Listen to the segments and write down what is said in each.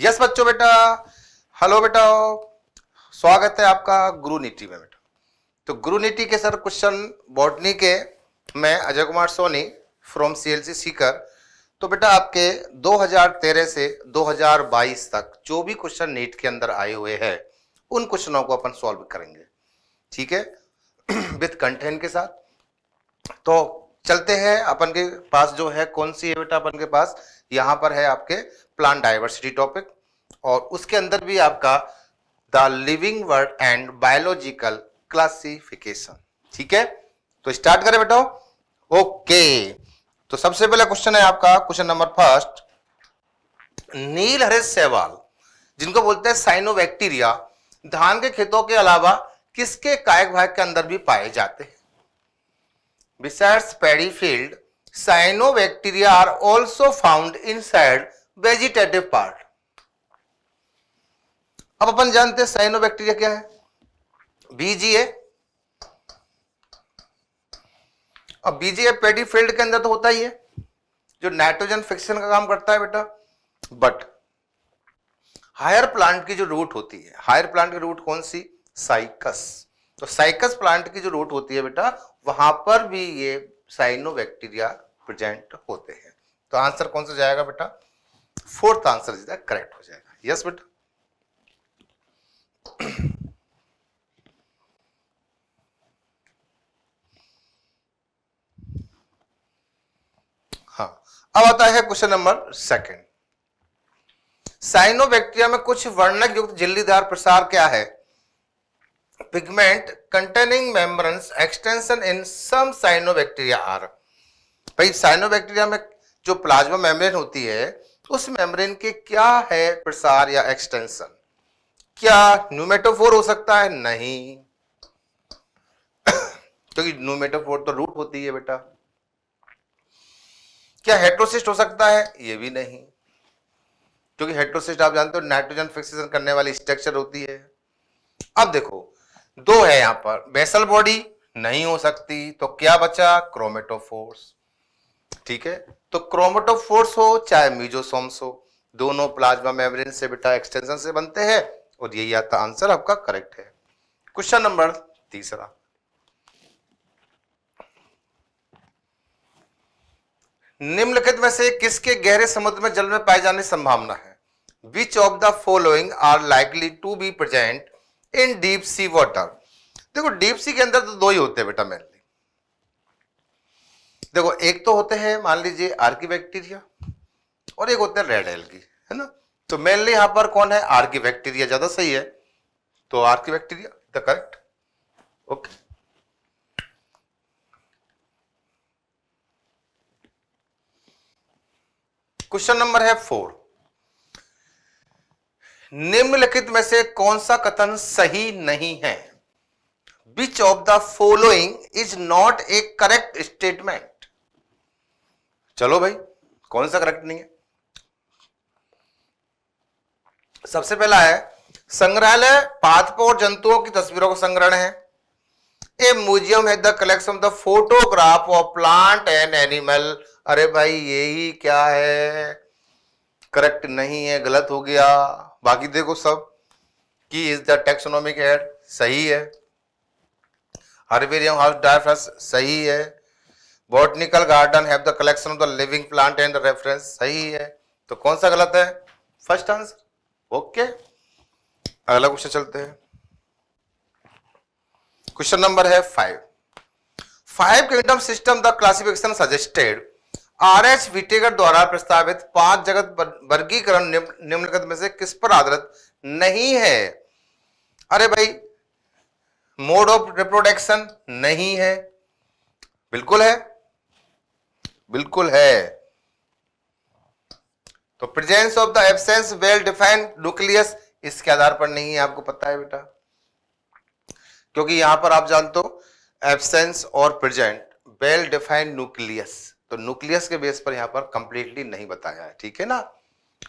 Yes बच्चों बेटा hello बेटा स्वागत है आपका गुरु नीति में बेटा तो गुरु नीति के सर क्वेश्चन बॉटनी के मैं अजय कुमार सोनी फ्रॉम सीएलसी सीकर तो बेटा आपके 2013 से 2022 तक जो भी क्वेश्चन नीट के अंदर आए हुए हैं उन क्वेश्चनों को अपन सॉल्व करेंगे ठीक है विथ कंटेंट के साथ तो चलते हैं अपन के पास जो है कौन सी है बेटा अपन के पास यहां पर है आपके प्लांट डाइवर्सिटी टॉपिक और उसके अंदर भी आपका the living world and biological classification ठीक है तो स्टार्ट करें बेटा ओके तो सबसे पहला क्वेश्चन है आपका क्वेश्चन नंबर फर्स्ट नील हरे सेवाल जिनको बोलते हैं साइनोबैक्टीरिया धान के खेतों के अलावा किसके कायक भाग के अंदर भी पाए जाते हैं besides paddy field are are found found side vegetative part अब अपन जानते हैं साइनोबैक्टीरिया क्या है बीजीए अब बीजीए पेडी फील्ड के अंदर तो होता ही है जो नाइट्रोजन फिक्सन का काम करता है बेटा बट हायर प्लांट की जो रूट होती है हायर प्लांट की रूट कौन सी साइकस तो साइकस प्लांट की जो रूट होती है बेटा वहां पर भी ये साइनोबैक्टीरिया प्रेजेंट होते हैं तो आंसर कौन सा जाएगा बेटा fourth answer is the correct हो जाएगा यस बेटा हाँ अब आता है क्वेश्चन नंबर सेकंड साइनोबैक्टीरिया में कुछ वर्णक युक्त झिल्लीदार प्रसार क्या है pigment containing membranes extension in some cyanobacteria are भाई साइनोबैक्टीरिया में जो प्लाज्मा मेम्ब्रेन होती है तो उस मेम्ब्रेन के क्या है प्रसार या एक्सटेंशन क्या न्यूमेटोफोर हो सकता है नहीं क्योंकि न्यूमेटोफोर तो रूट होती है बेटा क्या हेट्रोसिस्ट हो सकता है ये भी नहीं क्योंकि हेट्रोसिस्ट आप जानते हो नाइट्रोजन फिक्सेशन करने वाली स्ट्रक्चर होती है अब देखो दो है यहां पर बेसल बॉडी नहीं हो सकती तो क्या बचा क्रोमेटोफोर्स ठीक है तो क्रोमेटोफोर्स हो चाहे म्यूजोसोम्स हो दोनों प्लाज्मा मेम्ब्रेन से बेटा एक्सटेंशन से बनते हैं और यही आता आंसर आपका करेक्ट है क्वेश्चन नंबर तीसरा निम्नलिखित में से किसके गहरे समुद्र में जल में पाए जाने की संभावना है which of the following are likely to be present in deep sea water देखो डीप सी के अंदर तो दो ही होते हैं बेटा मेल देखो एक तो होते हैं मान लीजिए आर्की बैक्टीरिया और एक होते हैं रेड एल्गी है ना तो मेनली यहां पर कौन है आर्की बैक्टीरिया ज्यादा सही है तो archaebacteria the correct okay question number है फोर निम्नलिखित में से कौन सा कथन सही नहीं है which of the following is not a correct statement चलो भाई कौन सा करेक्ट नहीं है सबसे पहला है संग्रहालय पादपों और जंतुओं की तस्वीरों का संग्रहण है ए म्यूजियम है the collection of the photograph of plant and animal अरे भाई ये ही क्या है करेक्ट नहीं है गलत हो गया बाकी देखो सब की इज द टेक्सोनॉमिक हेड सही है हर्बेरियम हाउस डायफ्रस सही है botanical garden have the collection of the living plant and reference सही है तो कौन सा गलत है फर्स्ट आंसर ओके अगला क्वेश्चन चलते हैं क्वेश्चन नंबर है five five kingdom system the classification suggested R H Whittaker द्वारा प्रस्तावित पांच जगत वर्गीकरण निम्नलिखित में से किस पर आधारित नहीं है अरे भाई मोड ऑफ रिप्रोडक्शन नहीं है बिल्कुल है बिल्कुल है तो presence of the absence well defined nucleus इसके आधार पर नहीं है आपको पता है बेटा क्योंकि यहां पर आप जानते हो एब्सेंस और प्रेजेंट वेल डिफाइंड न्यूक्लियस तो न्यूक्लियस के बेस पर यहां पर कंप्लीटली नहीं बताया है ठीक है ना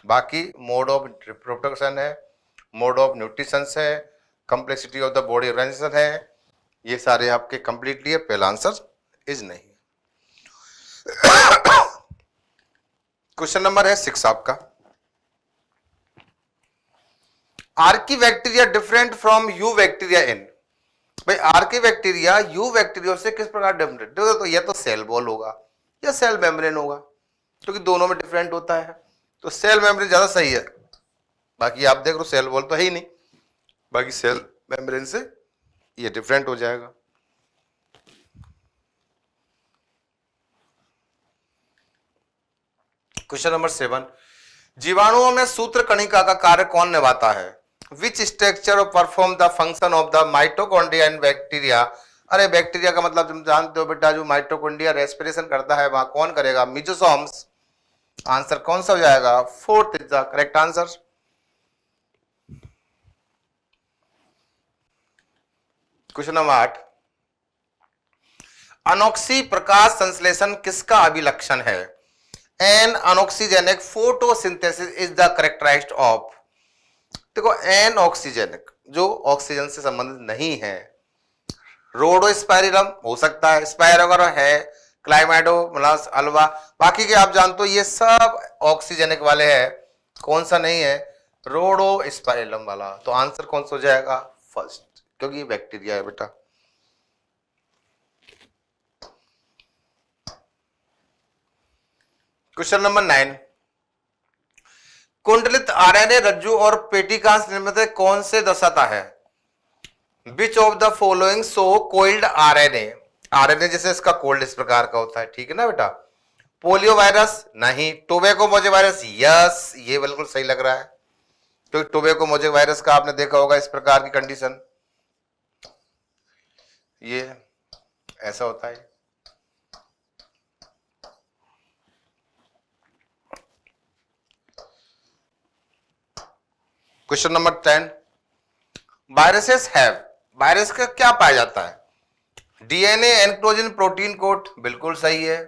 बाकी मोड ऑफ रिप्रोडक्शन है मोड ऑफ न्यूट्रिशन है complexity of the body organisation है ये सारे आपके कंप्लीटली है पहला आंसर इज नहीं क्वेश्चन नंबर है सिक्स आपका archaebacteria different from eubacteria an भाई archaebacteria eubacteria से किस प्रकार डिफरेंट तो यह तो सेल बॉल होगा या सेल मेम्ब्रेन होगा क्योंकि तो दोनों में डिफरेंट होता है तो सेल मेम्ब्रेन ज्यादा सही है बाकी आप देख रहे हो सेल बॉल तो है ही नहीं बाकी सेल मेम्ब्रेन से ये डिफरेंट हो जाएगा क्वेश्चन नंबर सेवन जीवाणुओं में सूत्र कणिका का कार्य कौन निभाता है which structure perform the function of the mitochondria and bacteria अरे बैक्टीरिया का मतलब तुम जानते हो बेटा जो माइटोकॉन्डिया रेस्पिरेशन करता है वहां कौन करेगा मिजोसॉम्स आंसर कौन सा हो जाएगा fourth is the correct answer question number आठ अनोक्सी प्रकाश संश्लेषण किसका अभिलक्षण है an anoxygenic photosynthesis is the characterise of देखो एन ऑक्सीजेनिक जो ऑक्सीजन से संबंधित नहीं है रोडो रोडोस्पायरिलम हो सकता है स्पायर वगैरह है क्लाइमेडो मलास अलवा बाकी के आप जानते हो ये सब ऑक्सीजेनिक वाले हैं कौन सा नहीं है रोडो स्पायरम वाला तो आंसर कौन सा हो जाएगा फर्स्ट क्योंकि ये बैक्टीरिया है बेटा क्वेश्चन नंबर नाइन कुंडलित आरएनए रज्जु और पेटिकांश निर्मित कौन से दर्शाता है which of the following so coiled RNA RNA जैसे इसका कोल्ड इस प्रकार का होता है ठीक है ना बेटा पोलियो वायरस नहीं टोबेको मोजे वायरस यस ये बिल्कुल सही लग रहा है तो टोबेको मोजे वायरस का आपने देखा होगा इस प्रकार की कंडीशन ये ऐसा होता है question number ten viruses have virus का क्या पाया जाता है डीएनए एनक्लोजन प्रोटीन कोट बिल्कुल सही है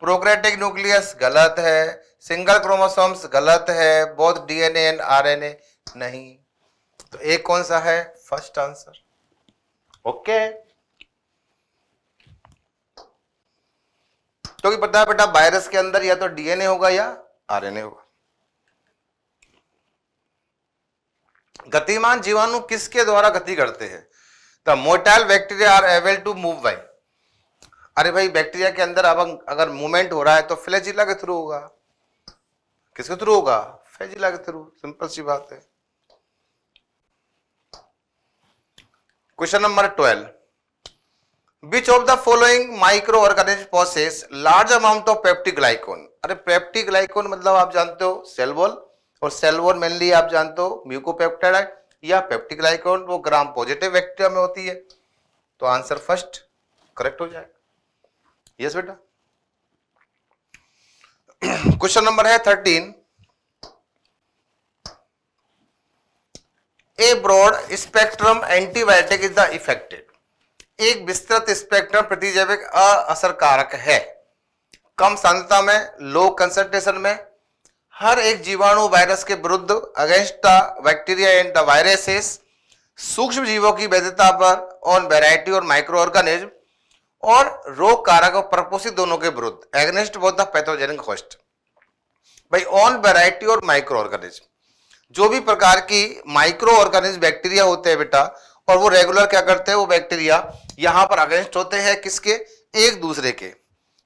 प्रोक्रेटिक न्यूक्लियस गलत है सिंगल क्रोमोसोम्स गलत है बोथ डीएनए एंड आरएनए नहीं तो एक कौन सा है फर्स्ट आंसर ओके क्योंकि तो पता है बेटा वायरस के अंदर या तो डीएनए होगा या आरएनए होगा गतिमान जीवाणु किसके द्वारा गति करते हैं the motile bacteria are able to move by अरे भाई बैक्टीरिया के अंदर अब अगर मूवमेंट हो रहा है तो फ्लैजिला के थ्रू होगा किसके थ्रू होगा फ्लैजिला के थ्रू सिंपल सी बात है question number twelve which of the following micro organism process large amount of peptidoglycan अरे पेप्टिक ग्लाइकोन मतलब आप जानते हो सेलबोल और सेलवोन मेनली आप जानते हो म्यूकोपेप्टाइड या पेप्टिक लाइकोन वो ग्राम पॉजिटिव बैक्टीरिया में होती है तो आंसर फर्स्ट करेक्ट हो जाएगा यस बेटा क्वेश्चन नंबर है thirteen a broad spectrum antibiotic is the effected एक विस्तृत स्पेक्ट्रम प्रतिजैविक असरकारक है कम सांद्रता में लो कंसेंट्रेशन में हर एक जीवाणु वायरस के विरुद्ध against the bacteria and the viruses सूक्ष्म जीवों की वैधता पर ऑन वेराइटी और माइक्रो ऑर्गेनिज्म और रोग कारक और प्रपोषित दोनों के विरुद्ध against both the pathogenic host भाई ऑन वेराइटी और माइक्रो ऑर्गेनिज्म जो भी प्रकार की माइक्रो ऑर्गेनिज्म बैक्टीरिया होते हैं बेटा और वो रेगुलर क्या करते हैं वो बैक्टीरिया यहां पर अगेंस्ट होते हैं किसके एक दूसरे के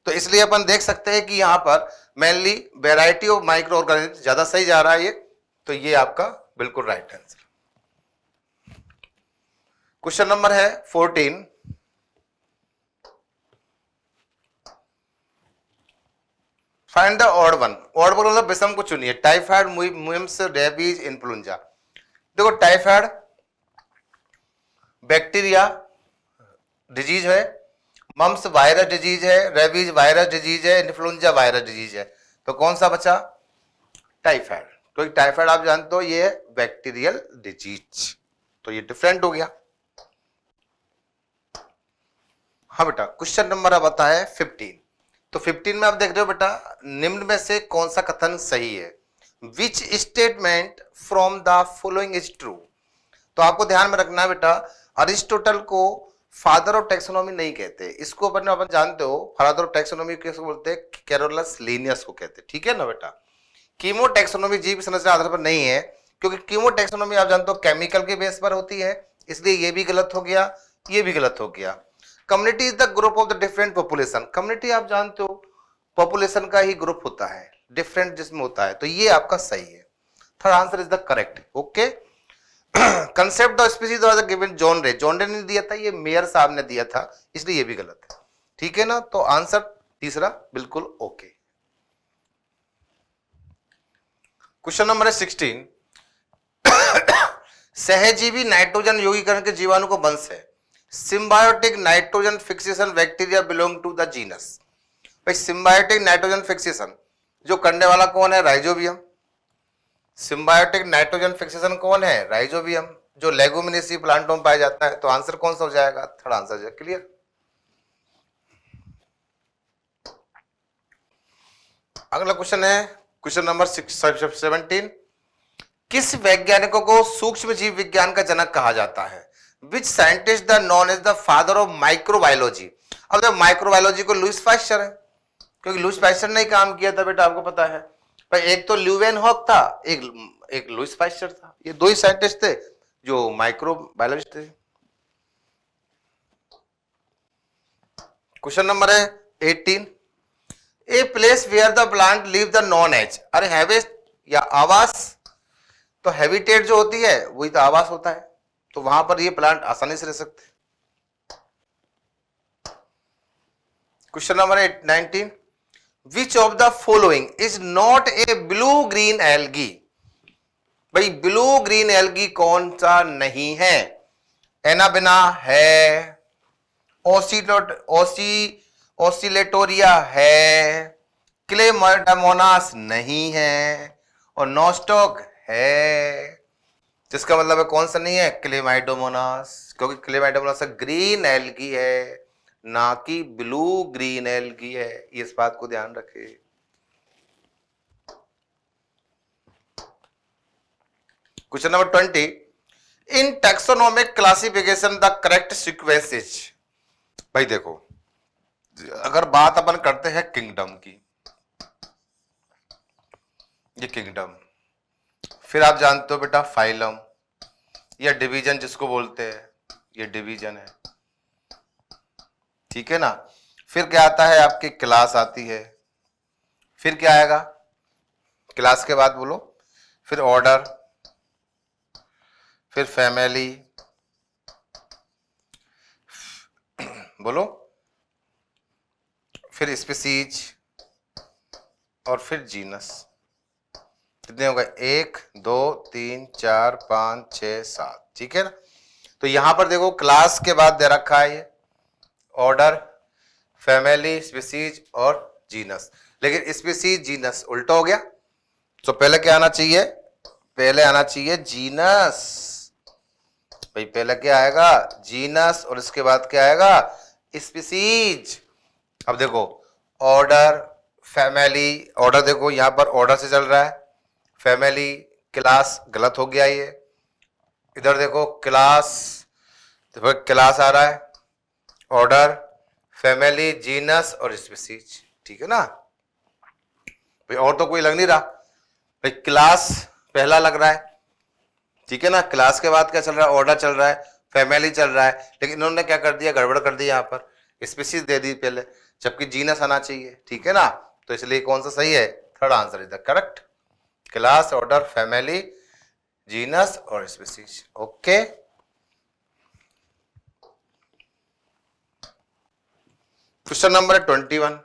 तो इसलिए अपन देख सकते हैं कि यहाँ पर mainly variety of micro organism ज्यादा सही जा रहा है ये तो ये आपका बिल्कुल राइट आंसर क्वेश्चन नंबर है fourteen find the odd one odd one मतलब विषम को चुनिए टाइफाइड मुइम्स रेबीज इन्फ्लुएंजा देखो टाइफाइड बैक्टीरिया डिजीज है मम्स वायरस डिजीज है रेबीज वायरस डिजीज है इन्फ्लुंजा वायरस डिजीज है तो कौन सा बचा टाइफाइड तो टाइफाइड आप जानते हो ये बैक्टीरियल डिजीज तो ये डिफरेंट हो गया हाँ बेटा क्वेश्चन नंबर अब आता है फिफ्टीन तो फिफ्टीन में आप देख रहे हो बेटा निम्न में से कौन सा कथन सही है which statement from the following is true तो आपको ध्यान में रखना है बेटा अरिस्टोटल को फादर ऑफ टेक्सोनॉमी नहीं कहते इसको अपन अपन जानते हो फादर ऑफ टेक्सोनॉमी किसको बोलते हैं कैरोलस लीनियस को कहते हैं ठीक है ना बेटा कीमो टेक्सोनॉमी जीव संरचना आधार पर नहीं है क्योंकि कीमो टेक्सोनॉमी आप जानते हो केमिकल के बेस पर होती है इसलिए ये भी गलत हो गया ये भी गलत हो गया community is the group of the different population community आप जानते हो पॉपुलेशन का ही ग्रुप होता है डिफरेंट जिसमें होता है तो ये आपका सही है third answer is the correct okay concept of species given John Ray John Ray ने दिया था ये मेयर साहब ने दिया था इसलिए ये भी गलत है ठीक है ना तो आंसर तीसरा बिल्कुल ओके क्वेश्चन नंबर सिक्सटीन सहजीवी नाइट्रोजन योगीकरण के जीवाणु को वंश है symbiotic nitrogen fixation bacteria belong to the genus भाई सिम्बायोटिक नाइट्रोजन फिक्सेशन जो करने वाला कौन है राइजोबियम सिम्बायोटिक नाइट्रोजन फिक्सेशन कौन है राइजोबियम जो लेगोमिनेसी प्लांटों में पाया जाता है तो आंसर कौन सा हो जाएगा थर्ड आंसर क्लियर अगला क्वेश्चन है क्वेश्चन नंबर सेवनटीन किस वैज्ञानिकों को सूक्ष्म जीव विज्ञान का जनक कहा जाता है which scientist the known is the father of microbiology अब जब माइक्रोबायोलॉजी को लुइस फैस्टर है क्योंकि लुइस फैस्टर ने काम किया था बेटा आपको पता है भाई एक तो ल्यूवेन हॉक था एक एक लुइस पास्चर था ये दो ही साइंटिस्ट थे जो माइक्रो बायोलॉजिस्ट थे क्वेश्चन नंबर है eighteen a place where the plant live the known H अरे हैवेस्ट या आवास तो हैबिटेट जो होती है वही तो आवास होता है तो वहां पर ये प्लांट आसानी से रह सकते question number nineteen which of the following is not a blue green algae भाई ब्लू ग्रीन एलगी कौन सा नहीं है एना बिना है ओसीटोट ओसी ओसिलेटोरिया है क्लेमोनास नहीं है और नोस्टोक है जिसका मतलब है कौन सा नहीं है क्लेमाइडोमोनास क्योंकि क्लेमाइडोमोनास ग्रीन एलगी है ना कि ब्लू ग्रीन की है इस बात को ध्यान रखें question number twenty in taxonomic classification the correct sequences भाई देखो अगर बात अपन करते हैं किंगडम की ये किंगडम फिर आप जानते हो बेटा फाइलम या डिवीजन जिसको बोलते हैं ये डिवीजन है ठीक है ना फिर क्या आता है आपकी क्लास आती है फिर क्या आएगा क्लास के बाद बोलो फिर ऑर्डर फिर फैमिली बोलो फिर स्पीसीज और फिर जीनस कितने हो गए एक दो तीन चार पाँच छ सात ठीक है ना तो यहां पर देखो क्लास के बाद दे रखा है ये ऑर्डर फैमिली स्पीसीज और जीनस लेकिन स्पीसीज जीनस उल्टा हो गया तो पहले क्या आना चाहिए पहले आना चाहिए जीनस भाई पहले क्या आएगा जीनस और इसके बाद क्या आएगा स्पीसीज अब देखो ऑर्डर फैमिली ऑर्डर देखो यहां पर ऑर्डर से चल रहा है फैमिली क्लास गलत हो गया ये इधर देखो क्लास तो क्लास आ रहा है ऑर्डर फैमिली जीनस और स्पीसीज ठीक है ना भाई और तो कोई लग नहीं रहा भाई क्लास पहला लग रहा है ठीक है ना क्लास के बाद क्या चल रहा है ऑर्डर चल रहा है फैमिली चल रहा है लेकिन इन्होंने क्या कर दिया गड़बड़ कर दी यहाँ पर स्पीसीज दे दी पहले जबकि जीनस आना चाहिए ठीक है ना तो इसलिए कौन सा सही है third answer is the correct class order family genus और species okay question number twenty one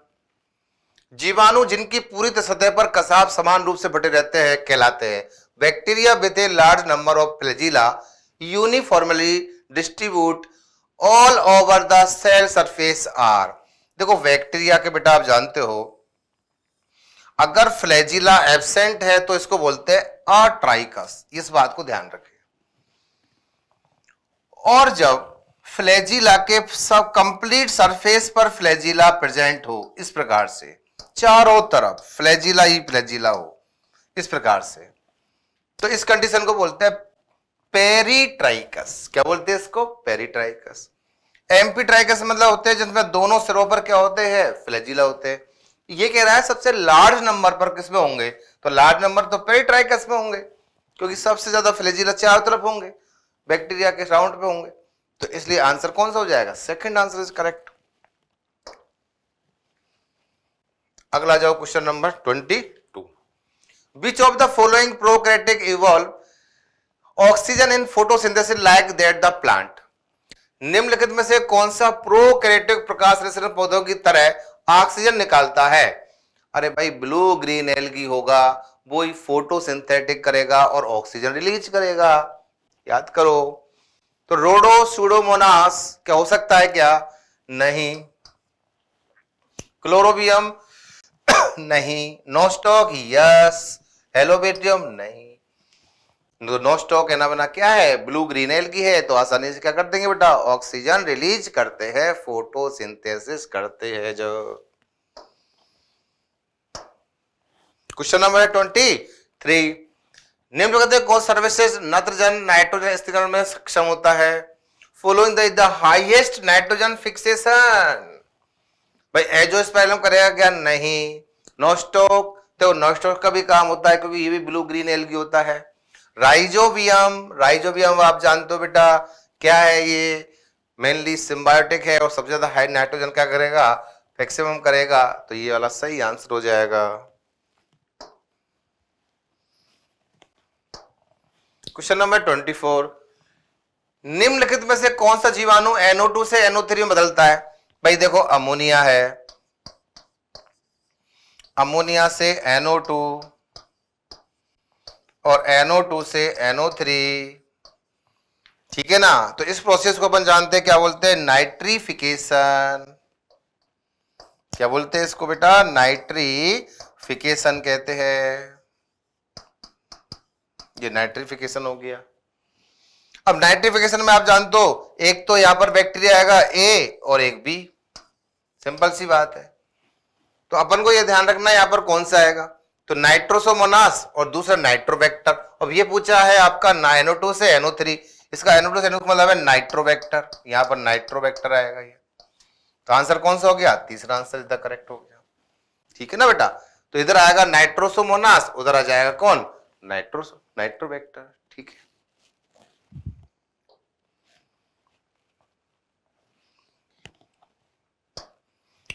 जीवाणु जिनकी पूरी सतह पर कसाब समान रूप से बटे रहते हैं कहलाते हैं bacteria with a large number of flagella uniformly distribute all over the cell surface are देखो बैक्टीरिया के बेटा आप जानते हो अगर फ्लेजिला एबसेंट है तो इसको बोलते हैं अट्राइकस इस बात को ध्यान रखिए और जब फ्लैजिला के सब कंप्लीट सरफेस पर फ्लैजिला प्रेजेंट हो इस प्रकार से चारों तरफ फ्लैजिला ही फ्लैजिला हो इस प्रकार से तो इस कंडीशन को बोलते हैं पेरीट्राइकस क्या बोलते हैं इसको पेरीट्राइकस एम्पीट्राइकस मतलब होते हैं जिसमें दोनों सिरों पर क्या होते हैं फ्लैजिला होते हैं ये कह रहा है सबसे लार्ज नंबर पर किसमें होंगे तो लार्ज नंबर तो पेरीट्राइकस में होंगे क्योंकि सबसे ज्यादा फ्लैजिला चारों तरफ होंगे बैक्टीरिया के राउंड पे होंगे तो इसलिए आंसर कौन सा हो जाएगा सेकंड आंसर इज करेक्ट अगला जाओ question number twenty two which of the following prokaryotic evolve oxygen in photosynthesis like that the plant निम्नलिखित में से कौन सा प्रोक्रेटिक प्रकाश निसरण पौधों की तरह ऑक्सीजन निकालता है अरे भाई ब्लू ग्रीन एलगी होगा वो ही फोटोसिंथेटिक करेगा और ऑक्सीजन रिलीज करेगा याद करो तो रोडो सूडोमोनास क्या हो सकता है क्या नहीं क्लोरोबियम नहीं नोस्टॉक यस हेलोबेट्रियम नहीं तो नोस्टॉक ना बना क्या है ब्लू ग्रीन एल की है तो आसानी से क्या कर देंगे बेटा ऑक्सीजन रिलीज करते हैं फोटोसिंथेसिस करते हैं जो क्वेश्चन नंबर है ट्वेंटी थ्री निम्न कहते हैं कौन सर्विसेज नत्रजन नाइट्रोजन स्थिरीकरण में सक्षम होता है following the highest nitrogen fixation भाई एजो स्पाइलम करेगा क्या नहीं नोस्टोक तो नोस्टोक का भी काम होता है क्योंकि ये भी ब्लू ग्रीन एलगी होता है राइजोबियम राइजोबियम आप जानते हो बेटा क्या है ये मेनली सिम्बायोटिक है और सबसे ज्यादा हाई नाइट्रोजन क्या करेगा फैक्सिमम करेगा तो ये वाला सही आंसर हो जाएगा क्वेश्चन नंबर ट्वेंटी फोर निम्नलिखित में से कौन सा जीवाणु एनओ टू से एनओ थ्री में बदलता है भाई देखो अमोनिया है अमोनिया से एनओ टू और एनओ टू से एनओ थ्री ठीक है ना तो इस प्रोसेस को अपन जानते हैं क्या बोलते हैं नाइट्रीफिकेशन क्या बोलते हैं इसको बेटा नाइट्रीफिकेशन कहते हैं ये नाइट्रिफिकेशन हो गया अब नाइट्रिफिकेशन में आप जानते हो एक तो यहां पर बैक्टीरिया आएगा ए और एक बी सिंपल सी बात है तो अपन को यह ध्यान रखना है यहां पर कौन सा आएगा तो नाइट्रोसोमोनास और दूसरा नाइट्रोबैक्टर अब ये पूछा है आपका टू से एनो थ्री इसका एनोटो से एनओ मतलब है नाइट्रोबैक्टर यहां पर नाइट्रोबैक्टर आएगा ये तो आंसर कौन सा हो गया तीसरा आंसर इधर करेक्ट हो गया ठीक है ना बेटा तो इधर आएगा नाइट्रोसोमोनास उधर आ जाएगा कौन नाइट्रोसो नाइट्रोबैक्टर ठीक है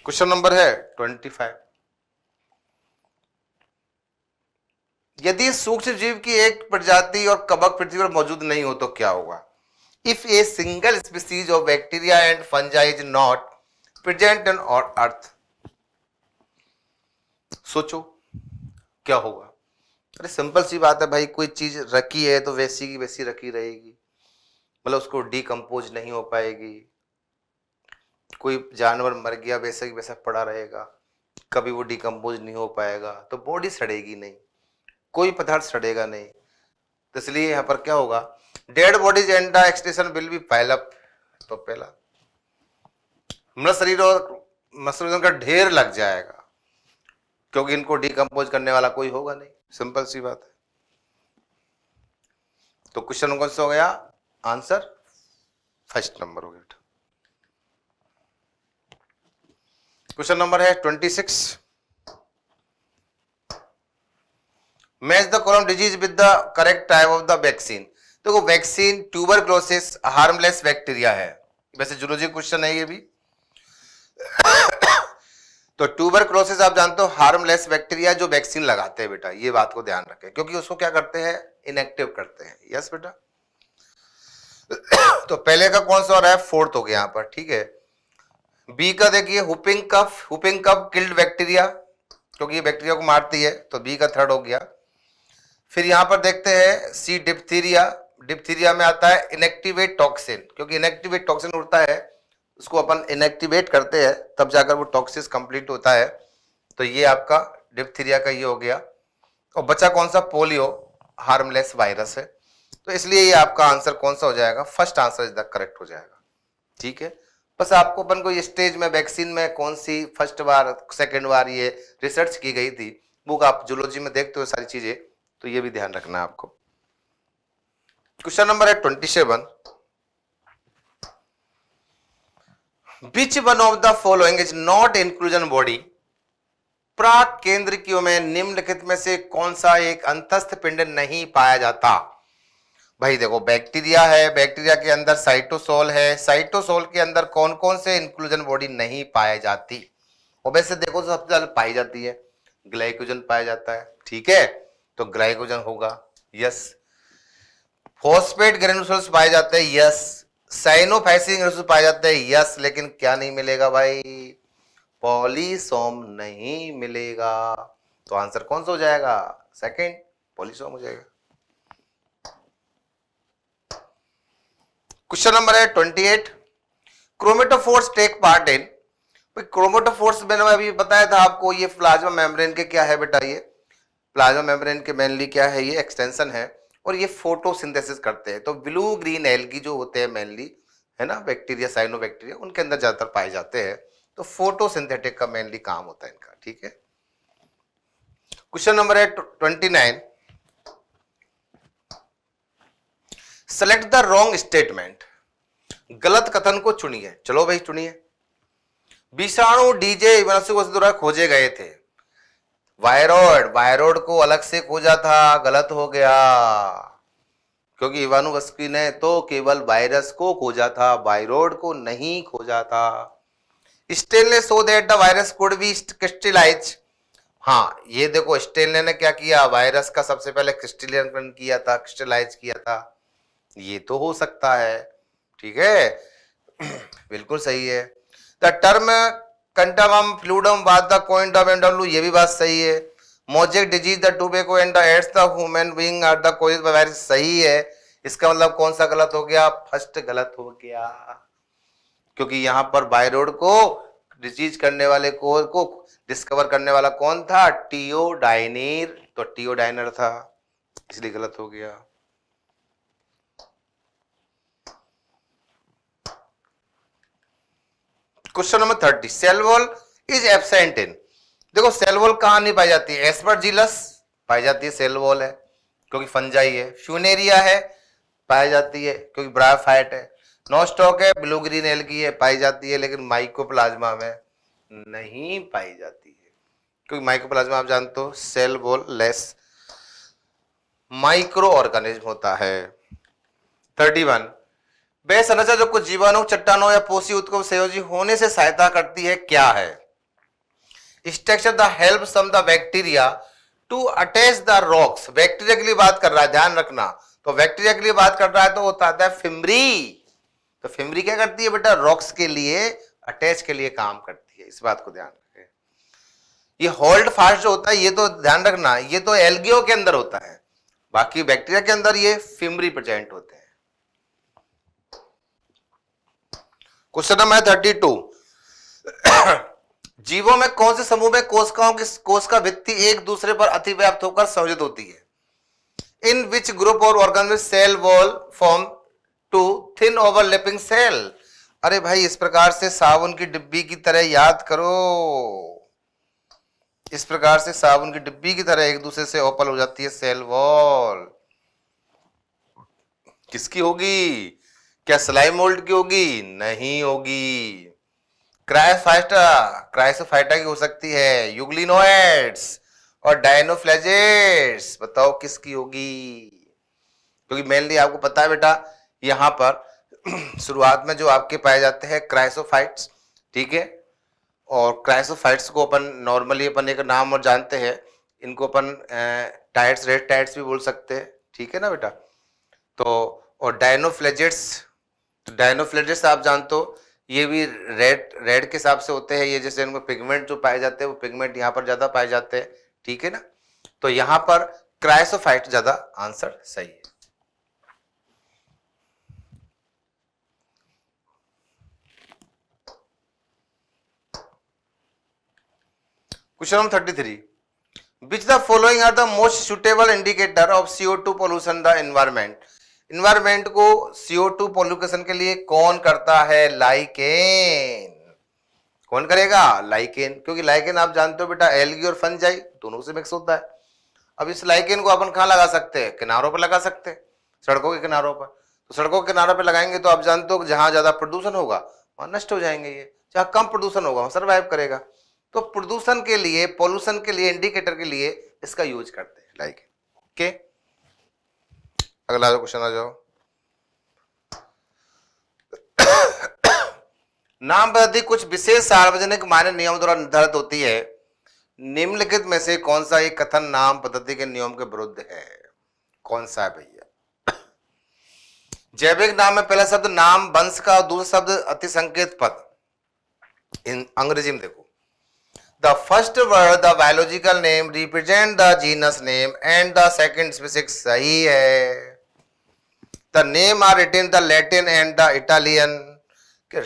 क्वेश्चन नंबर है ट्वेंटी फाइव यदि सूक्ष्म जीव की एक प्रजाति और कबक पृथ्वी पर मौजूद नहीं हो तो क्या होगा if a single species of bacteria and fungi not present on earth सोचो क्या होगा अरे सिंपल सी बात है भाई कोई चीज़ रखी है तो वैसी की वैसी रखी रहेगी मतलब उसको डीकम्पोज नहीं हो पाएगी कोई जानवर मर गया वैसा की वैसा पड़ा रहेगा कभी वो डिकम्पोज नहीं हो पाएगा तो बॉडी सड़ेगी नहीं कोई पदार्थ सड़ेगा नहीं तो इसलिए यहाँ पर क्या होगा dead bodies and excretion will be piled up तो पहला मृत शरीर और मसल का ढेर लग जाएगा क्योंकि इनको डिकम्पोज करने वाला कोई होगा नहीं सिंपल सी बात है तो क्वेश्चन कौन सा हो गया आंसर फर्स्ट नंबर हो गया क्वेश्चन नंबर है twenty six match the column disease with the correct type of the vaccine देखो vaccine tuberculosis harmless bacteria है वैसे जुलोजी क्वेश्चन है ये भी तो ट्यूबर क्रोसिस आप जानते हो हार्मलेस बैक्टीरिया जो वैक्सीन लगाते हैं बेटा ये बात को ध्यान रखें क्योंकि उसको क्या करते हैं इनएक्टिव करते हैं यस बेटा तो पहले का कौन सा हो रहा है फोर्थ हो गया यहां पर ठीक है बी का देखिए whooping cough whooping cough killed bacteria क्योंकि ये बैक्टीरिया को मारती है तो बी का थर्ड हो गया फिर यहां पर देखते हैं सी डिप्थीरिया डिप्थीरिया में आता है इनएक्टिवेट टॉक्सिन क्योंकि इनएक्टिवेट टॉक्सिन उड़ता है उसको अपन इनएक्टिवेट करते हैं तब जाकर वो टॉक्सिस कंप्लीट होता है तो ये आपका डिप्थीरिया का ये हो गया और बचा कौन सा पोलियो हार्मलेस वायरस है तो इसलिए ये आपका आंसर कौन सा हो जाएगा first answer is the correct हो जाएगा ठीक है बस आपको अपन को ये स्टेज में वैक्सीन में कौन सी फर्स्ट बार सेकेंड बार ये रिसर्च की गई थी वो आप जूलॉजी में देखते हो सारी चीजें तो ये भी ध्यान रखना है आपको क्वेश्चन नंबर है twenty seven which one of the following is not inclusion body प्राक केंद्र में निम्नलिखित में से कौन सा एक अंतस्थ पिंड नहीं पाया जाता भाई देखो बैक्टीरिया है बैक्टीरिया के अंदर साइटोसोल है साइटोसोल के अंदर कौन कौन से इंक्लूजन बॉडी नहीं पाई जाती और वैसे देखो सबसे ज्यादा पाई जाती है ग्लाइकोजन पाया जाता है ठीक है तो ग्लाइकोजन होगा यस फॉस्फेट ग्रेनुसल्स पाए जाते हैं यस साइनोफाइसिंग रेसिड्यूज पाया जाता है यस लेकिन क्या नहीं मिलेगा भाई पॉलीसोम नहीं मिलेगा तो आंसर कौन सा हो जाएगा सेकंड पॉलीसोम हो जाएगा क्वेश्चन नंबर है twenty eight chromatophores take part in chromatophores मैंने अभी बताया था आपको ये प्लाज्मा मेम्ब्रेन के क्या है बेटा ये प्लाज्मा मेम्ब्रेन के मेनली क्या है ये एक्सटेंशन है और ये फोटोसिंथेसिस करते हैं तो ब्लू ग्रीन एल्गी जो होते हैं मेनली है ना बैक्टीरिया साइनो बैक्टीरिया उनके अंदर ज़्यादातर पाए जाते हैं तो फोटो का मेनली काम होता है इनका ठीक है क्वेश्चन नंबर है twenty nine select the wrong statement गलत कथन को चुनिए चलो भाई चुनिए विषाणु डीजे खोजे गए थे वायरोड वायरोड को अलग से खोजा था गलत हो गया क्योंकि इवानुवस्की ने तो केवल वायरस को खोजा था वायरोड को नहीं खोजा था Stanley so that the virus could be crystallise हाँ ये देखो स्टेनले ने क्या किया वायरस का सबसे पहले क्रिस्टलीकरण किया था क्रिस्टलाइज किया था ये तो हो सकता है ठीक है बिल्कुल सही है the term continuum fluidum was the coined of MW ये भी बात सही है मोजेक डिजीज द टूबे को and AIDS the human being are the cause virus सही है इसका मतलब कौन सा गलत हो गया फर्स्ट गलत हो गया क्योंकि यहां पर बायरोड को डिजीज करने वाले को को डिस्कवर करने वाला कौन था टीओ डाइनिर तो टीओ डाइनर था इसलिए गलत हो गया question number thirty cell wall is absent in देखो सेल वॉल कहाँ नहीं पाई जाती है एसपर जिलस पाई जाती है सेल वॉल है क्योंकि फंजाई है फ्यूनेरिया है पाई जाती है क्योंकि ब्रायफाइट है नॉस्टॉक है ब्लू ग्रीन एल्गी है पाई जाती है लेकिन माइकोप्लाज्मा में नहीं पाई जाती है क्योंकि माइकोप्लाज्मा आप जानते हो cell wall less micro organism होता है थर्टी वन वह संरचना जो कुछ जीवाणु चट्टानों या पोषी उत्को संयोजी होने से सहायता करती है क्या है structure the help some the bacteria to attach the rocks bacteria के लिए बात कर रहा है ध्यान रखना तो बैक्टीरिया के लिए बात कर रहा है तो होता है फिमरी तो फिमरी क्या करती है बेटा रॉक्स के लिए अटैच के लिए काम करती है इस बात को ध्यान रखें ये होल्ड फास्ट जो होता है ये तो ध्यान रखना ये तो एलगीओ के अंदर होता है बाकी बैक्टीरिया के अंदर ये फिमरी प्रेजेंट होते हैं क्वेश्चन नंबर थर्टी टू जीवों में कौन से समूह में कोशिकाओं की कोश का भित्ति एक दूसरे पर अतिव्याप्त होकर संयोजित होती है इन विच ग्रुप और organ cell wall form two thin overlapping cell अरे भाई इस प्रकार से साबुन की डिब्बी की तरह याद करो इस प्रकार से साबुन की डिब्बी की तरह एक दूसरे से ओपल हो जाती है सेल वॉल किसकी होगी क्या स्लाइम मोल्ड की होगी नहीं होगी क्रायोफाइटा क्रायोसोफाइटा की हो सकती है यूग्लिनोएट्स और डायनोफ्लेजेट्स बताओ किसकी होगी क्योंकि मेनली आपको पता है बेटा यहां पर शुरुआत में जो आपके पाए जाते हैं क्राइसोफाइट्स ठीक है और क्राइसोफाइट्स को अपन नॉर्मली अपन एक नाम और जानते हैं इनको अपन टाइट्स रेड टाइट्स भी बोल सकते हैं ठीक है ना बेटा तो और डायनोफ्लेजेट्स तो डायनोफ्लेजिस आप जानते हो ये भी रेड रेड के हिसाब से होते हैं ये जैसे इनको पिगमेंट जो पाए जाते हैं वो पिगमेंट यहाँ पर ज़्यादा पाए जाते हैं ठीक है ना तो यहाँ पर क्राइसोफाइट ज़्यादा आंसर सही है question number thirty three the following are the most suitable indicator of CO two pollution the environment environment को सीओ टू पॉल्यूकेशन के लिए कौन करता है लाइकेन कौन करेगा लाइकेन क्योंकि लाइकेन आप जानते हो बेटा एलगी और फंजाई दोनों से मिक्स होता है अब इस लाइकेन को अपन कहा लगा सकते हैं किनारों पर लगा सकते हैं सड़कों के किनारों पर तो सड़कों के किनारों पर लगाएंगे तो आप जानते हो जहां ज़्यादा प्रदूषण होगा वहां नष्ट हो जाएंगे ये जहां कम प्रदूषण होगा वहां सर्वाइव करेगा तो प्रदूषण के लिए पॉल्यूशन के लिए इंडिकेटर के लिए इसका यूज करते हैं लाइकेन ओके okay? अगला क्वेश्चन आ जाओ नाम पद्धति कुछ विशेष सार्वजनिक मान्य नियम द्वारा निर्धारित होती है निम्नलिखित में से कौन सा एक कथन नाम पद्धति के नियम के विरुद्ध है कौन सा है भैया जैविक नाम में पहला शब्द नाम वंश का और दूसरा शब्द अति संकेत पद इन अंग्रेजी में देखो the first word the biological name represent the genus name and the second specific सही है the name are written the Latin and the Italian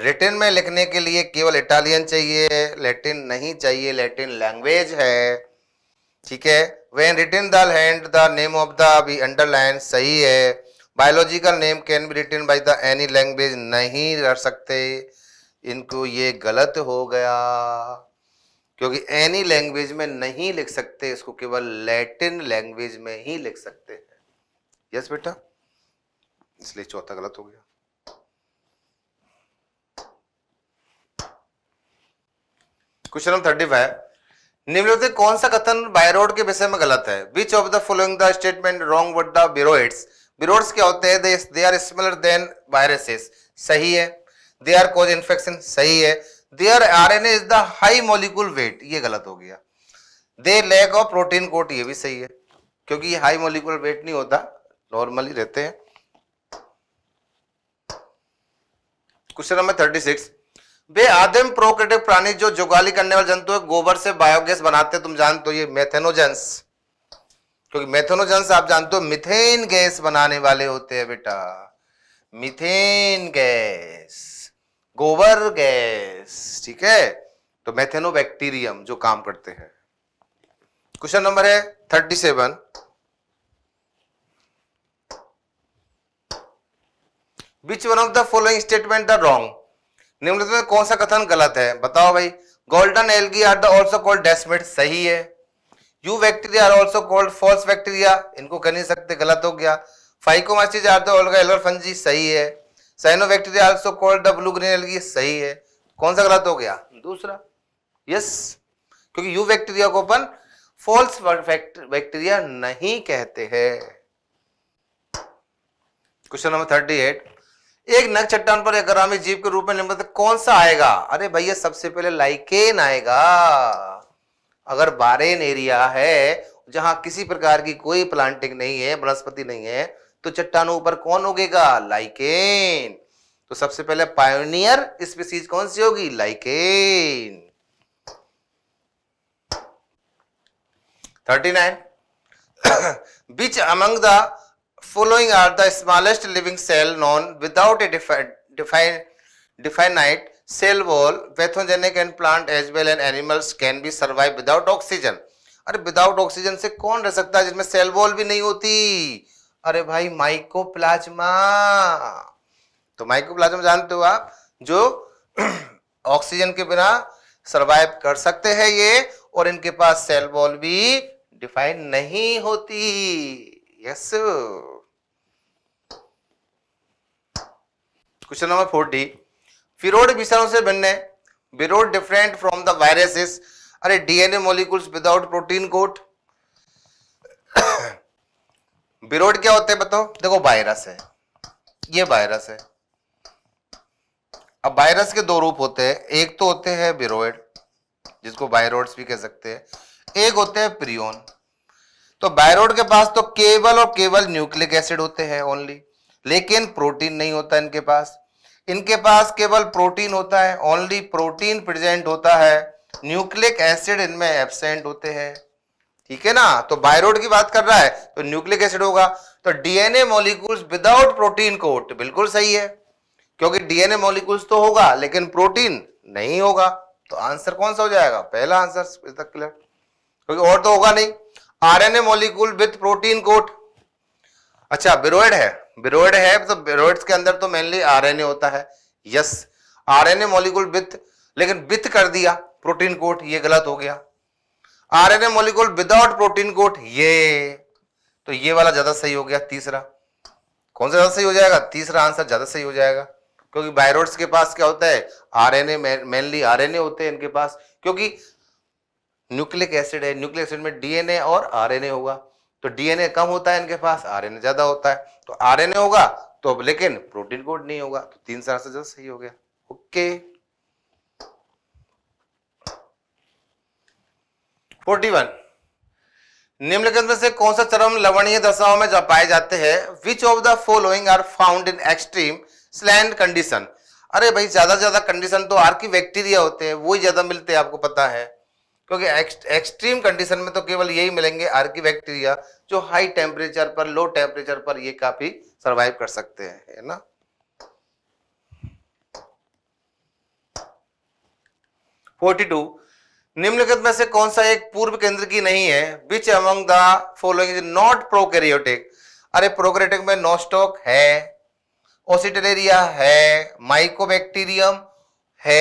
written में लिखने के लिए केवल इटालियन चाहिए लैटिन नहीं चाहिए लैटिन लैंग्वेज है ठीक है when written the hand the name of the भी अंडरलाइन सही है biological name can be written by the any language नहीं रह सकते इनको ये गलत हो गया क्योंकि एनी लैंग्वेज में नहीं लिख सकते इसको केवल लैटिन लैंग्वेज में ही लिख सकते हैं यस बेटा इसलिए चौथा गलत हो गया क्वेश्चन नंबर थर्टी फाइव निम्नलिखित कौन सा कथन बायरोड के विषय में गलत है which of the following the statement wrong word the viroids viroids क्या होते हैं they are smaller than viruses सही है दे आर कोज इन्फेक्शन सही है there are an is the high molecule weight ये गलत हो गया they lack of protein coat ये भी सही है क्योंकि ये हाई मोलिकुलर वेट नहीं होता नॉर्मली रहते हैं क्वेश्चन नंबर थर्टी सिक्स वे आदिम प्रोक्रेटिव प्राणी जो जुगाली करने वाले जंतु है गोबर से बायोगैस बनाते तुम जानते हो ये मेथेनोजेंस क्योंकि मेथेनोजेंस आप जानते हो मिथेन गैस बनाने वाले होते हैं बेटा मिथेन गैस गोबर गैस ठीक है तो मेथेनो बैक्टीरियम जो काम करते हैं क्वेश्चन नंबर है thirty seven which one of the following statement the wrong निम्नलिखित में कौन सा कथन गलत है बताओ भाई golden algae are the also called desmids सही है eubacteria are also called false bacteria इनको कह नहीं सकते गलत हो गया phycomycetes are the algal fungi सही है cyanobacteria also called the blue green algae सही है कौन सा गलत हो गया दूसरा यस क्योंकि यू बैक्टीरिया को अपन फॉल्स बैक्टीरिया नहीं कहते हैं क्वेश्चन नंबर थर्टी एट एक नग चट्टान पर एक ग्रामीण जीव के रूप में निम्नलिखित कौन सा आएगा अरे भैया सबसे पहले लाइकेन आएगा अगर बारेन एरिया है जहां किसी प्रकार की कोई प्लांटिंग नहीं है वनस्पति नहीं है तो चट्टानों ऊपर कौन उगेगा लाइकेन तो सबसे पहले पायोनियर स्पीसीज कौन सी होगी लाइकेन थर्टी नाइन बीच among the following are the smallest living cell known without a defi defi definite cell wall pathogenic and plant as well and animals can be survive without oxygen अरे without oxygen से कौन रह सकता है जिसमें cell wall भी नहीं होती अरे भाई माइकोप्लाज्मा तो माइकोप्लाज्मा जानते हो आप जो ऑक्सीजन के बिना सरवाइव कर सकते हैं ये और इनके पास सेल वॉल भी डिफाइन नहीं होती yes yes. Question number 40. Viroid विषाणु से बनने viroid different from the viruses अरे DNA molecules without protein coat viroid क्या होते हैं बताओ देखो वायरस है ये वायरस है अब वायरस के दो रूप होते हैं एक तो होते हैं विरोइड जिसको वायरोड्स भी कह सकते हैं एक होते हैं प्रियोन तो बायरोड के पास तो केवल और केवल न्यूक्लिक एसिड होते हैं ओनली लेकिन प्रोटीन नहीं होता इनके पास इनके पास केवल प्रोटीन होता है ओनली प्रोटीन प्रेजेंट होता है न्यूक्लिक एसिड इनमें एबसेंट होते हैं ठीक है ना तो बायरोड की बात कर रहा है तो न्यूक्लिक एसिड होगा तो DNA molecules without protein coat बिल्कुल सही है क्योंकि डीएनए मॉलिक्यूल्स तो होगा लेकिन प्रोटीन नहीं होगा तो आंसर कौन सा हो जाएगा पहला आंसर इज द क्लियर क्योंकि और तो होगा नहीं RNA molecule with protein coat अच्छा बिरोइड है बिरोड है तो बिरोड्स के अंदर तो मेनली आरएनए होता है यस आरएनए मॉलिक्यूल विथ लेकिन विथ कर दिया प्रोटीन कोट ये गलत हो गया RNA molecule without protein coat ये तो ये वाला ज्यादा सही हो गया तीसरा कौन सा ज्यादा सही हो जाएगा तीसरा आंसर ज्यादा सही हो जाएगा क्योंकि बायरोड्स के पास क्या होता है आरएनए मेनली आरएनए होते हैं इनके पास क्योंकि न्यूक्लिक एसिड है न्यूक्लिक एसिड में डीएनए और आरएनए होगा तो डीएनए कम होता है इनके पास आरएनए ज्यादा होता है तो आरएनए होगा तो अब लेकिन प्रोटीन कोड नहीं होगा तो तीन साल से ज्यादा सही हो गया ओके फोर्टी वन निम्नलिखित में से कौन सा चरम लवणीय दशाओं में पाए जाते हैं which of the following are found in extreme saline condition अरे भाई ज्यादा ज्यादा कंडीशन तो आर की बैक्टीरिया होते हैं वो ही ज्यादा मिलते हैं आपको पता है क्योंकि एक्सट्रीम कंडीशन में तो केवल यही मिलेंगे आर्की बैक्टीरिया जो हाई टेम्परेचर पर लो टेम्परेचर पर ये काफी सरवाइव कर सकते हैं है ना फोर्टी टू निम्नलिखित में से कौन सा एक पूर्व केंद्र की नहीं है which among the following not prokaryotic अरे प्रोकैरियोटिक में नोस्टोक है ओसिटेरिया है माइकोबैक्टीरियम है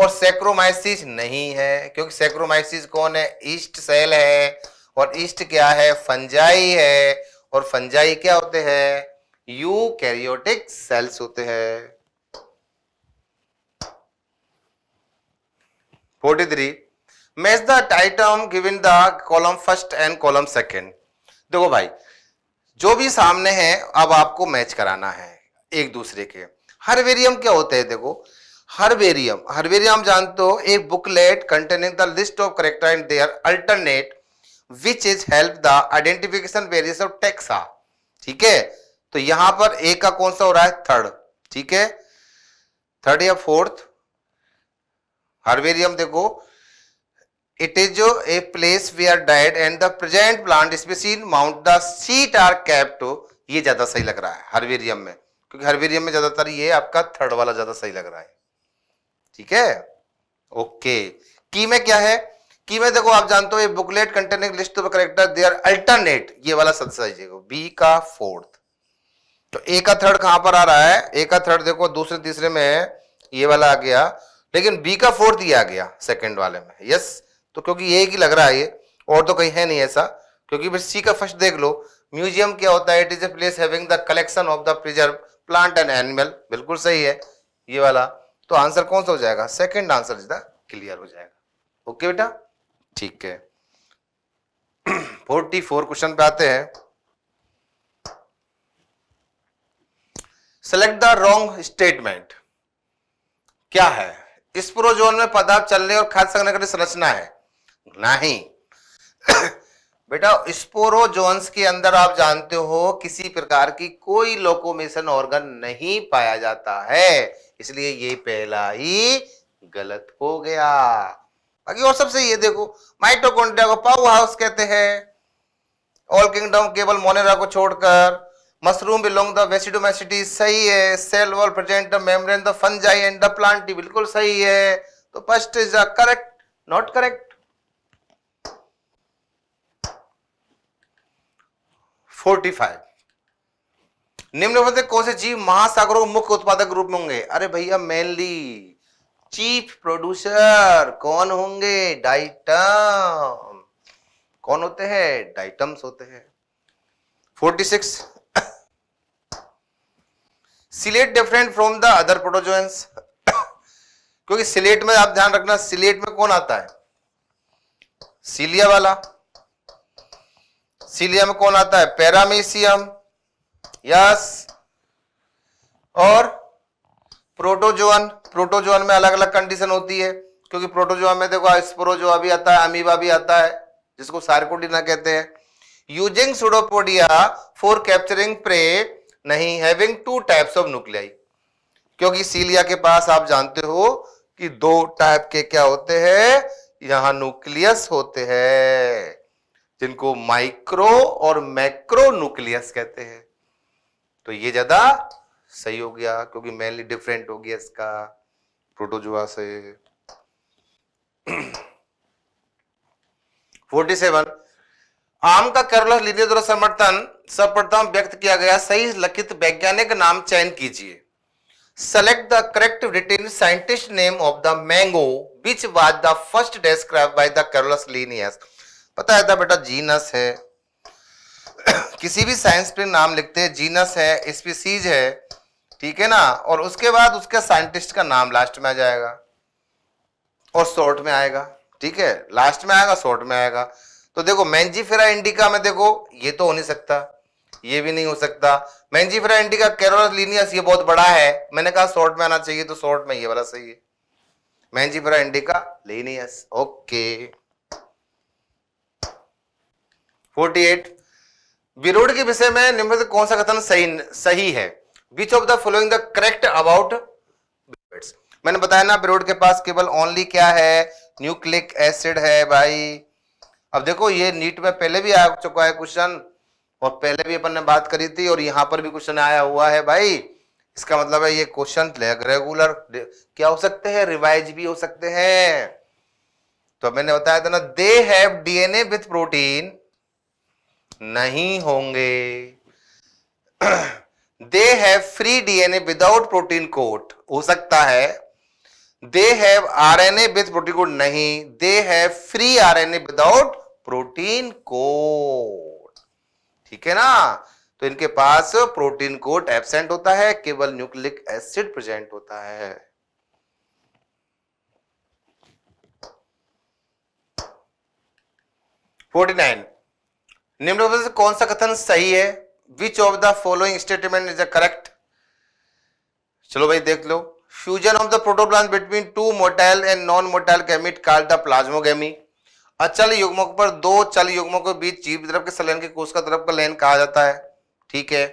और सेक्रोमाइसिस नहीं है क्योंकि सेक्रोमाइसिस कौन है ईस्ट सेल है और ईस्ट क्या है फंजाई है और फंजाई क्या होते हैं यू कैरियोटिक सेल्स होते हैं forty three match the items given the column first and column second देखो भाई जो भी सामने है अब आपको मैच कराना है एक दूसरे के हर वेरियम क्या होते हैं देखो हर्बेरियम हर्बेरियम जानते हो एक booklet containing the list of character and their alternate which is help the identification various of taxa ठीक है तो यहां पर ए का कौन सा हो रहा है थर्ड ठीक है थर्ड या फोर्थ हर्बेरियम देखो is a place we are डाइड and the present plant species mount the sheet are kept ये ज्यादा सही लग रहा है हर्बेरियम में क्योंकि हर्बेरियम में ज्यादातर ये आपका थर्ड वाला ज्यादा सही लग रहा है ठीक है ओके की में क्या है की में देखो आप जानते हो ये booklet containing list of character they are alternate ये वाला देखो बी का फोर्थ तो ए का थर्ड कहां पर आ रहा है ए का थर्ड देखो दूसरे तीसरे में है ये वाला आ गया लेकिन बी का फोर्थ ये आ गया सेकंड वाले में यस तो क्योंकि ये ही लग रहा है ये और तो कहीं है नहीं ऐसा क्योंकि फिर सी का फर्स्ट देख लो म्यूजियम क्या होता है it is a place having the collection of the preserve plant and animal बिल्कुल सही है ये वाला तो आंसर कौन सा हो जाएगा सेकंड आंसर इज क्लियर हो जाएगा ओके बेटा ठीक है फोर्टी फोर क्वेश्चन पे आते हैं सेलेक्ट द रॉन्ग स्टेटमेंट क्या है प्रोजोन में पदार्थ चलने और खाद संग्रह करने संरचना है नहीं बेटा स्पोरोजोन्स के अंदर आप जानते हो किसी प्रकार की कोई लोकोमेशन ऑर्गन नहीं पाया जाता है इसलिए ये पहला ही गलत हो गया बाकी और सबसे ये देखो माइटोकॉन्ड्रिया को पाव हाउस कहते हैं ऑल किंगडम केवल मोनेरा को छोड़कर मशरूम बिलोंग द वेसिडोमेसिटी सही है cell wall present membrane the fungi and the plant बिल्कुल सही है तो first is the correct not correct forty five से कौन से जीव महासागरों के मुख्य उत्पादक रूप में होंगे अरे भैया मेनली चीफ प्रोड्यूसर कौन होंगे डाइटम कौन होते हैं डाइटम्स होते हैं 46 ciliates different from the other protozoans क्योंकि सिलेट में आप ध्यान रखना सिलेट में कौन आता है सीलिया वाला सीलिया में कौन आता है पैरामीशियम यस और प्रोटोजोअन प्रोटोजोअन में अलग अलग कंडीशन होती है क्योंकि प्रोटोजोअन में देखो स्प्रोजोआ भी आता है अमीबा भी आता है जिसको सार्कोडिना कहते हैं using pseudopodia for capturing prey नहीं having two types of nuclei क्योंकि सीलिया के पास आप जानते हो कि दो टाइप के क्या होते हैं यहां न्यूक्लियस होते हैं जिनको माइक्रो और मैक्रो न्यूक्लियस कहते हैं तो ये ज़्यादा सही हो गया क्योंकि मेनली डिफरेंट हो गया इसका प्रोटोजुआ से 47 आम का केरला लीनियर द्वारा समर्थन सर्वप्रथम व्यक्त किया गया सही लिखित वैज्ञानिक नाम चयन कीजिए select the correct written scientist name of the mango which was the first describe by the Carolus Linnaeus पता है था बेटा जीनस है किसी भी साइंस पे नाम लिखते हैं जीनस है स्पीसीज है ठीक है ना और उसके बाद उसके साइंटिस्ट का नाम लास्ट में आ जाएगा और शॉर्ट में आएगा ठीक है लास्ट में आएगा शॉर्ट में आएगा तो देखो मैंजीफेरा इंडिका में देखो ये तो हो नहीं सकता ये भी नहीं हो सकता मैंजीफेरा इंडिका कैरोलस लीनियस ये बहुत बड़ा है मैंने कहा शॉर्ट में आना चाहिए तो शॉर्ट में ये वाला सही है मैंजीफेरा इंडिका लीनियस ओके 48 विरोध के विषय में निम्न कौन सा कथन सही सही है which of the following the correct about मैंने बताया ना विरोध के पास केवल ओनली क्या है न्यूक्लिक एसिड है भाई अब देखो ये नीट में पहले भी आ चुका है क्वेश्चन और पहले भी अपन ने बात करी थी और यहाँ पर भी क्वेश्चन आया हुआ है भाई इसका मतलब है ये क्वेश्चन रेगुलर क्या हो सकते हैं रिवाइज भी हो सकते हैं तो मैंने बताया था ना they have DNA with protein नहीं होंगे they have free DNA without protein coat हो सकता है they have RNA with protein coat नहीं they have free RNA without protein coat ठीक है ना तो इनके पास प्रोटीन कोट एबसेंट होता है केवल न्यूक्लिक एसिड प्रेजेंट होता है फोर्टी नाइन निम्नलिखित से कौन सा कथन सही है which of the following statement is a correct चलो भाई देख लो fusion of the protoplasm between two motile and non motile gamete called the plasmogamy अचल युग्मक पर दो चल युग्मों के बीच जीव द्रव के सलयन के कोश का द्रव का लयन कहा जाता है ठीक है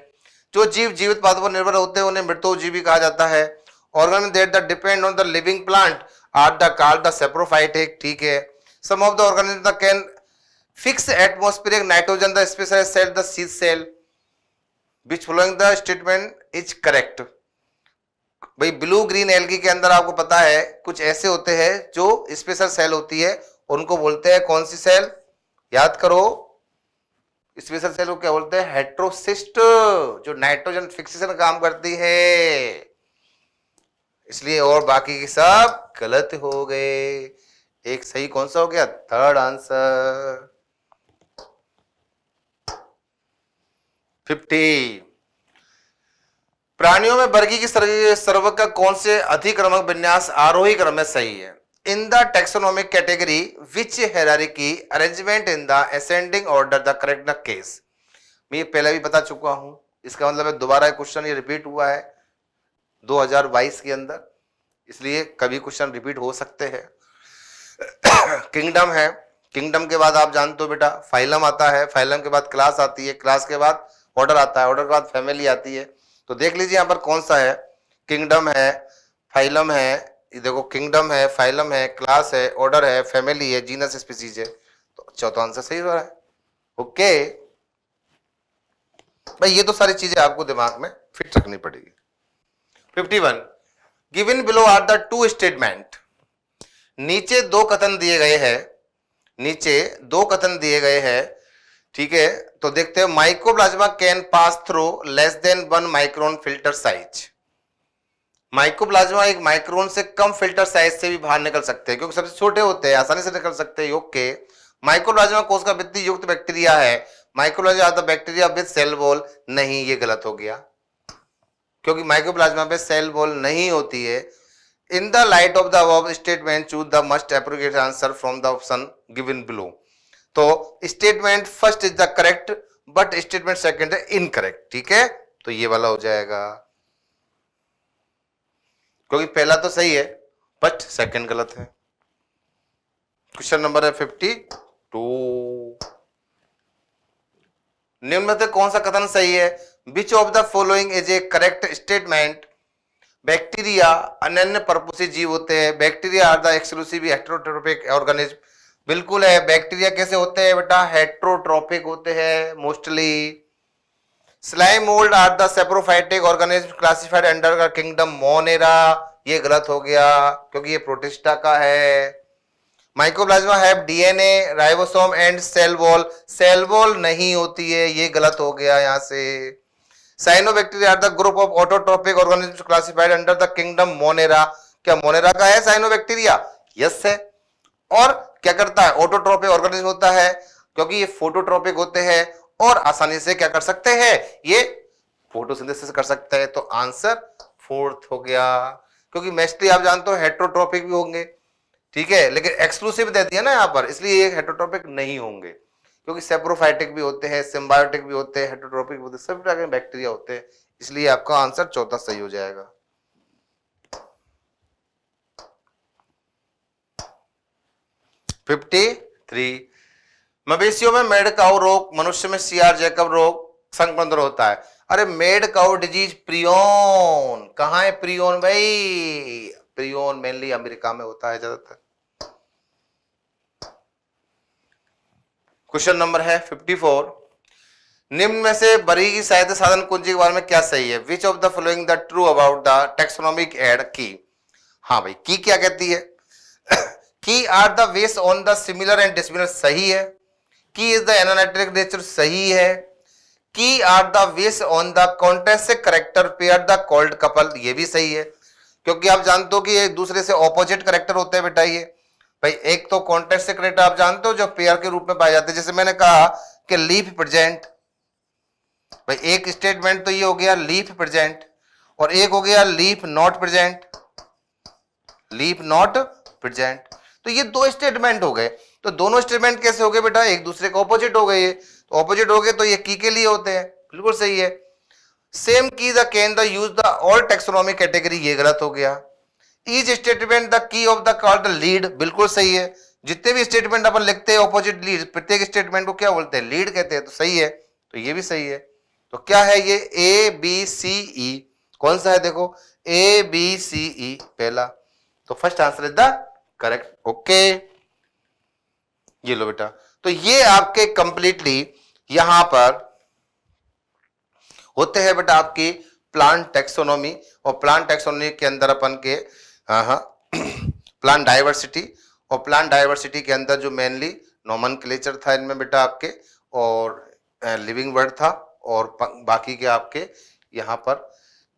जो जीव जीवित पात्र पर निर्भर होते हैं उन्हें मृतोजीवी कहा जाता है organ that the depend on the living plant are the called the saprophytic ठीक है some of the organism can fix atmospheric nitrogen the special cell the seed cell which following the statement is correct भाई blue green algae के अंदर आपको पता है कुछ ऐसे होते हैं जो स्पेशल सेल होती है उनको बोलते हैं कौन सी सेल याद करो स्पेशल सेल को क्या बोलते हैं हेट्रोसिस्ट जो नाइट्रोजन फिक्सेशन काम करती है इसलिए और बाकी के सब गलत हो गए एक सही कौन सा हो गया थर्ड आंसर 50 प्राणियों में वर्गी की सर्व का कौन से अधिक्रमक विन्यास आरोही क्रम में सही है in the taxonomic category which hierarchy arrangement in the ascending order the correct the case मैं ये पहले भी बता चुका हूं इसका मतलब है दोबारा क्वेश्चन ये रिपीट हुआ है 2022 के अंदर इसलिए कभी क्वेश्चन रिपीट हो सकते हैं किंगडम है किंगडम के बाद आप जानते हो बेटा फाइलम आता है फाइलम के बाद क्लास आती है क्लास के बाद ऑर्डर आता है ऑर्डर के बाद फैमिली आती है तो देख लीजिए यहाँ पर कौन सा है किंगडम है फाइलम है देखो किंगडम है फाइलम है क्लास है ऑर्डर है फैमिली है जीनस स्पीसीज है तो चौथा आंसर सही हो रहा है ओके भाई ये तो सारी चीजें आपको दिमाग में फिट रखनी पड़ेगी fifty one in below are the two statement नीचे दो कथन दिए गए हैं नीचे दो कथन दिए गए हैं ठीक है तो देखते हैं mycoplasma can pass through less than one micron filter size mycoplasma एक माइक्रोन से कम फिल्टर साइज से भी बाहर निकल सकते हैं क्योंकि सबसे छोटे होते हैं आसानी से निकल सकते हैं योग के माइकोप्लाज्मा कोष का वृद्धि युक्त बैक्टीरिया है माइक्रोप्लाज्मा तो बैक्टीरिया विद सेल वॉल नहीं ये गलत हो गया क्योंकि माइक्रोप्लाज्मा पे सेल वॉल नहीं होती है in the light of the above statement choose the most appropriate answer from the option given below तो statement first is the correct but statement second है इनकरेक्ट ठीक है तो ये वाला हो जाएगा क्योंकि पहला तो सही है बट सेकंड गलत है क्वेश्चन नंबर है फिफ्टी टू निम्न में से कौन सा कथन सही है which of the following is a correct statement bacteria अन्य पर्पोसी जीव होते हैं bacteria are the exclusive heterotrophic organism बिल्कुल है बैक्टीरिया कैसे होते हैं बेटा हेट्रोट्रॉपिक होते हैं mostly slime mould are the saprophytic organism classified under kingdom monera ये गलत हो गया क्योंकि ये प्रोटिस्टा का है mycoplasma have DNA ribosome and cell wall cell wall नहीं होती है ये गलत हो गया यहां से cyanobacteria are the group of autotrophic organism classified under the kingdom monera क्या मोनेरा का है साइनोबैक्टीरिया यस है और क्या करता है ऑटोट्रोपिक ऑर्गेनिज्म होता है क्योंकि ये फोटोट्रोपिक होते हैं और आसानी से क्या कर सकते हैं ये फोटोसिंथेसिस कर सकते हैं तो आंसर फोर्थ हो गया क्योंकि मैचली आप जानते हो हेट्रोट्रोपिक भी होंगे ठीक है लेकिन एक्सक्लूसिव दे दिया ना यहाँ पर इसलिए ये हेट्रोट्रोपिक नहीं होंगे क्योंकि सेप्रोफाइटिक भी होते हैं सिम्बायोटिक भी होते हैं हेट्रोट्रोपिक भी होते हैं सभी प्रकार के बैक्टीरिया होते हैं इसलिए आपका आंसर चौथा सही हो जाएगा 53 मवेशियों में मेड काउ रोग मनुष्य में सीआर जैकब रोग संक्रमण होता है अरे मेड काउ डिजीज प्रियोन कहा है प्रियोन भाई प्रियोन मेनली अमेरिका में होता है ज्यादातर क्वेश्चन नंबर है 54 निम्न में से बरी की सहायता साधन कुंजी के बारे में क्या सही है which of the following the true about the taxonomic aid key हाँ भाई की क्या कहती है की आर द वेस on the similar and dissimilar सही है की इज द एनालिटिक नेचर सही है की आर द वेस on the contest character pair the called couplet ये भी सही है क्योंकि आप जानते हो कि एक दूसरे से ऑपोजिट करेक्टर होते हैं बेटा ये भाई एक तो कॉन्टेस्ट से करेक्टर आप जानते हो जो पेयर के रूप में पाए जाते हैं जैसे मैंने कहा कि लीफ प्रेजेंट भाई एक स्टेटमेंट तो ये हो गया लीफ प्रेजेंट और एक हो गया leaf not present leaf not present तो ये दो स्टेटमेंट हो गए तो दोनों स्टेटमेंट कैसे हो गए बेटा एक दूसरे के ऑपोजिट हो गए ये तो ऑपोजिट हो गए तो ये की के लिए होते हैं बिल्कुल सही है same key the can the use the all taxonomic category ये गलत हो गया each statement the key of the called lead बिल्कुल सही है जितने भी स्टेटमेंट अपन लिखते हैं ऑपोजिट लीड प्रत्येक स्टेटमेंट को क्या बोलते हैं लीड कहते हैं तो सही है तो ये भी सही है तो क्या है ये ए बी सी ई कौन सा है देखो ए बी सी ई पहला तो first answer is the correct okay ये लो बेटा तो ये आपके कंप्लीटली यहां पर होते हैं बेटा आपकी प्लांट टेक्सोनोमी और प्लांट टेक्सोनोमी के अंदर अपन के प्लांट हाँ, डाइवर्सिटी हाँ, और प्लांट डाइवर्सिटी के अंदर जो मेनली नॉमन क्लेचर था इनमें बेटा आपके और लिविंग वर्ड था और बाकी के आपके यहां पर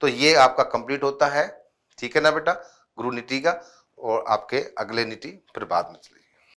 तो ये आपका कंप्लीट होता है ठीक है ना बेटा नीति का और आपके अगले नीति फिर बाद में चलेगी